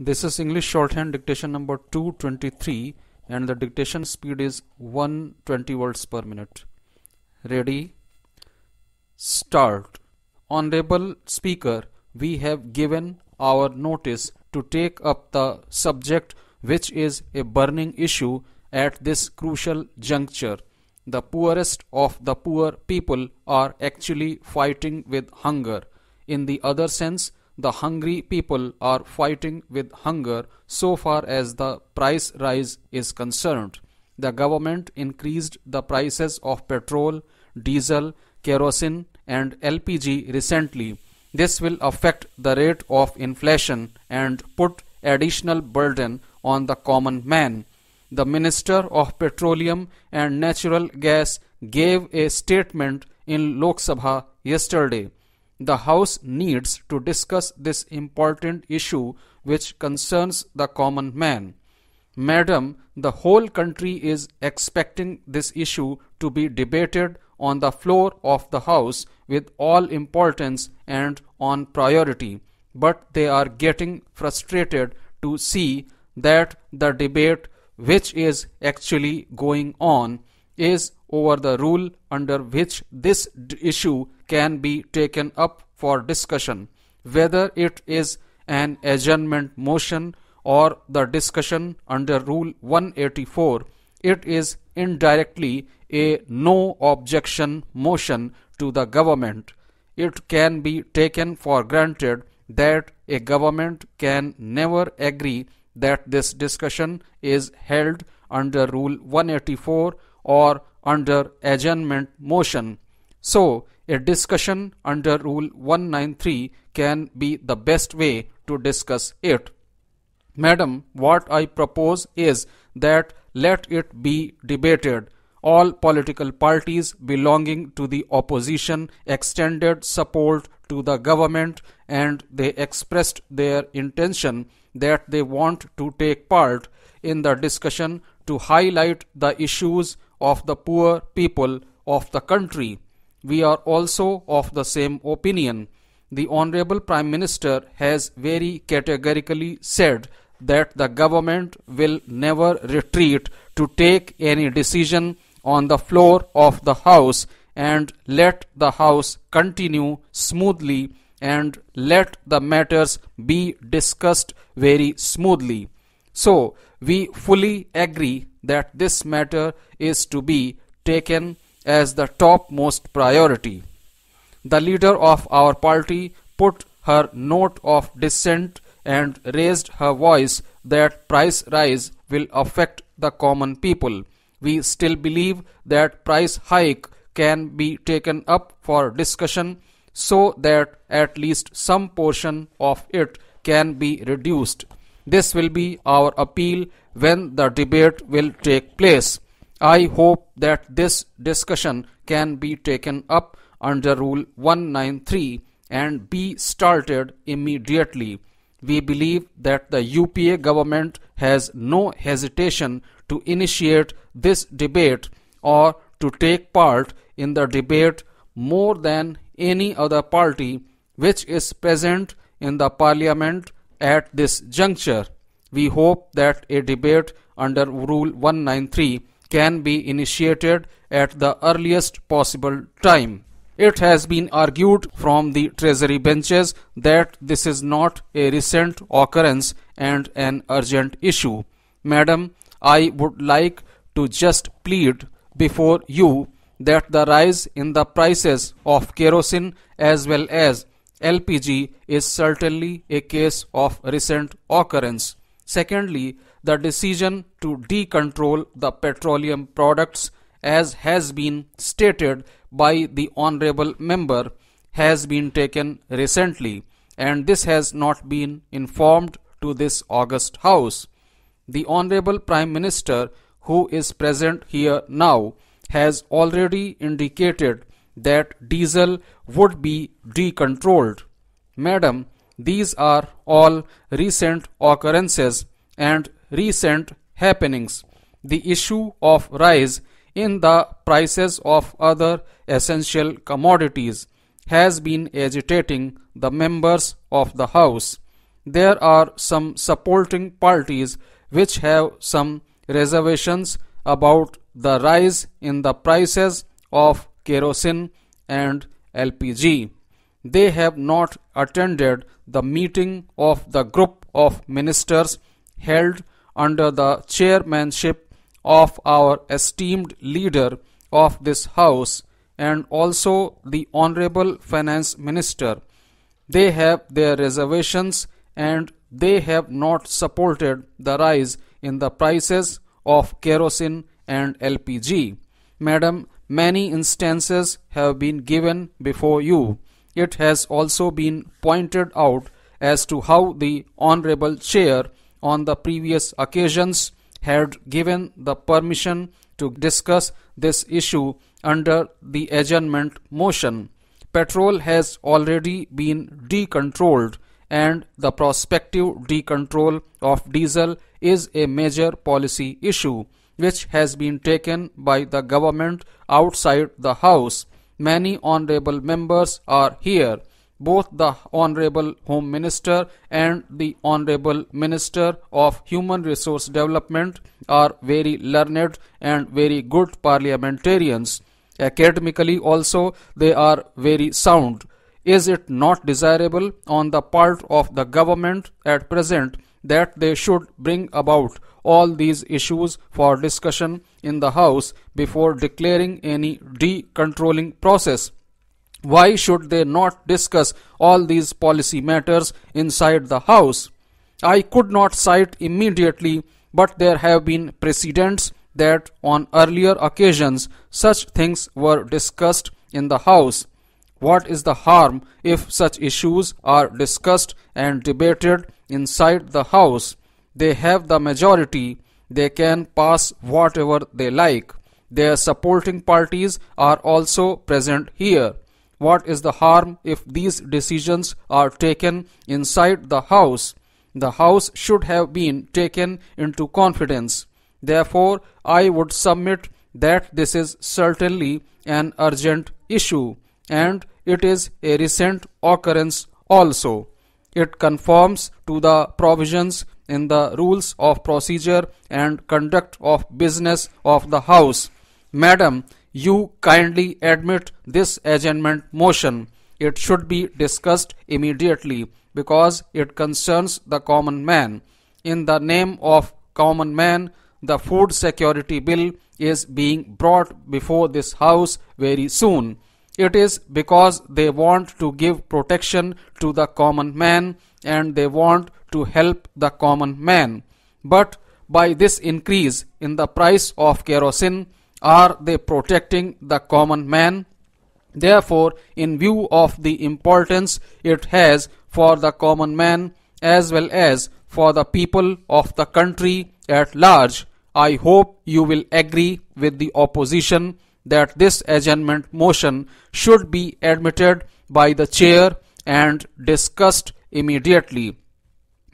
This is English shorthand dictation number 223 and the dictation speed is 120 words per minute. Ready? Start. Honorable Speaker, we have given our notice to take up the subject which is a burning issue at this crucial juncture. The poorest of the poor people are actually fighting with hunger. In the other sense, the hungry people are fighting with hunger so far as the price rise is concerned. The government increased the prices of petrol, diesel, kerosene, and LPG recently. This will affect the rate of inflation and put additional burden on the common man. The Minister of Petroleum and Natural Gas gave a statement in Lok Sabha yesterday the House needs to discuss this important issue which concerns the common man. Madam, the whole country is expecting this issue to be debated on the floor of the House with all importance and on priority, but they are getting frustrated to see that the debate which is actually going on is over the rule under which this issue can be taken up for discussion, whether it is an adjournment motion or the discussion under Rule 184. It is indirectly a no objection motion to the government. It can be taken for granted that a government can never agree that this discussion is held under Rule 184 or under adjournment motion so, a discussion under Rule 193 can be the best way to discuss it. Madam, what I propose is that let it be debated. All political parties belonging to the opposition extended support to the government and they expressed their intention that they want to take part in the discussion to highlight the issues of the poor people of the country we are also of the same opinion. The Honorable Prime Minister has very categorically said that the government will never retreat to take any decision on the floor of the House and let the House continue smoothly and let the matters be discussed very smoothly. So, we fully agree that this matter is to be taken as the topmost priority. The leader of our party put her note of dissent and raised her voice that price rise will affect the common people. We still believe that price hike can be taken up for discussion so that at least some portion of it can be reduced. This will be our appeal when the debate will take place. I hope that this discussion can be taken up under Rule 193 and be started immediately. We believe that the UPA government has no hesitation to initiate this debate or to take part in the debate more than any other party which is present in the parliament at this juncture. We hope that a debate under Rule 193 can be initiated at the earliest possible time. It has been argued from the Treasury benches that this is not a recent occurrence and an urgent issue. Madam, I would like to just plead before you that the rise in the prices of kerosene as well as LPG is certainly a case of recent occurrence. Secondly, the decision to decontrol the petroleum products, as has been stated by the Honorable Member, has been taken recently, and this has not been informed to this August House. The Honorable Prime Minister, who is present here now, has already indicated that diesel would be decontrolled. Madam, these are all recent occurrences and recent happenings. The issue of rise in the prices of other essential commodities has been agitating the members of the House. There are some supporting parties which have some reservations about the rise in the prices of kerosene and LPG they have not attended the meeting of the group of ministers held under the chairmanship of our esteemed leader of this house and also the honorable finance minister they have their reservations and they have not supported the rise in the prices of kerosene and lpg madam many instances have been given before you it has also been pointed out as to how the Honorable Chair on the previous occasions had given the permission to discuss this issue under the adjournment motion. Petrol has already been decontrolled and the prospective decontrol of diesel is a major policy issue which has been taken by the government outside the house many honorable members are here, both the honorable Home Minister and the honorable Minister of Human Resource Development are very learned and very good parliamentarians. Academically also they are very sound. Is it not desirable on the part of the government at present that they should bring about all these issues for discussion in the House before declaring any decontrolling process. Why should they not discuss all these policy matters inside the House? I could not cite immediately, but there have been precedents that on earlier occasions such things were discussed in the House. What is the harm if such issues are discussed and debated inside the House? they have the majority, they can pass whatever they like. Their supporting parties are also present here. What is the harm if these decisions are taken inside the House? The House should have been taken into confidence. Therefore, I would submit that this is certainly an urgent issue and it is a recent occurrence also. It conforms to the provisions in the rules of procedure and conduct of business of the House. Madam, you kindly admit this adjournment motion. It should be discussed immediately because it concerns the common man. In the name of common man, the food security bill is being brought before this house very soon. It is because they want to give protection to the common man and they want to help the common man, but by this increase in the price of kerosene are they protecting the common man? Therefore, in view of the importance it has for the common man as well as for the people of the country at large, I hope you will agree with the opposition that this adjournment motion should be admitted by the chair and discussed immediately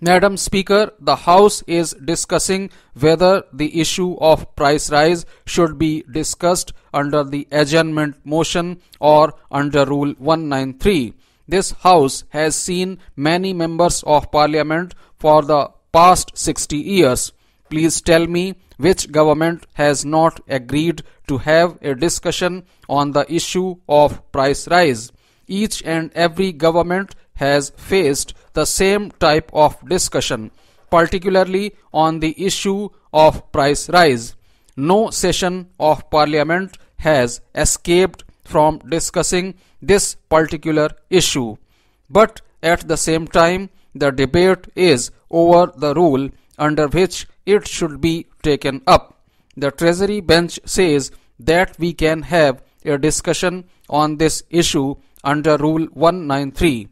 Madam Speaker, the House is discussing whether the issue of price rise should be discussed under the adjournment motion or under Rule 193. This House has seen many members of Parliament for the past 60 years. Please tell me which government has not agreed to have a discussion on the issue of price rise. Each and every government has faced the same type of discussion, particularly on the issue of price rise. No session of parliament has escaped from discussing this particular issue. But at the same time, the debate is over the rule under which it should be taken up. The Treasury bench says that we can have a discussion on this issue under Rule 193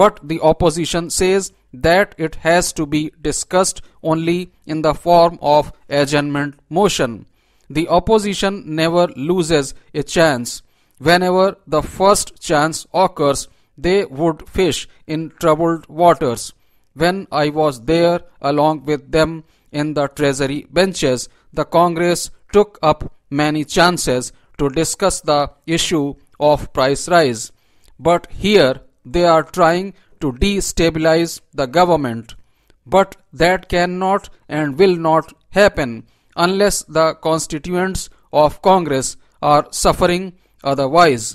but the opposition says that it has to be discussed only in the form of adjournment motion. The opposition never loses a chance. Whenever the first chance occurs, they would fish in troubled waters. When I was there along with them in the Treasury benches, the Congress took up many chances to discuss the issue of price rise. But here they are trying to destabilize the government. But that cannot and will not happen unless the constituents of Congress are suffering otherwise.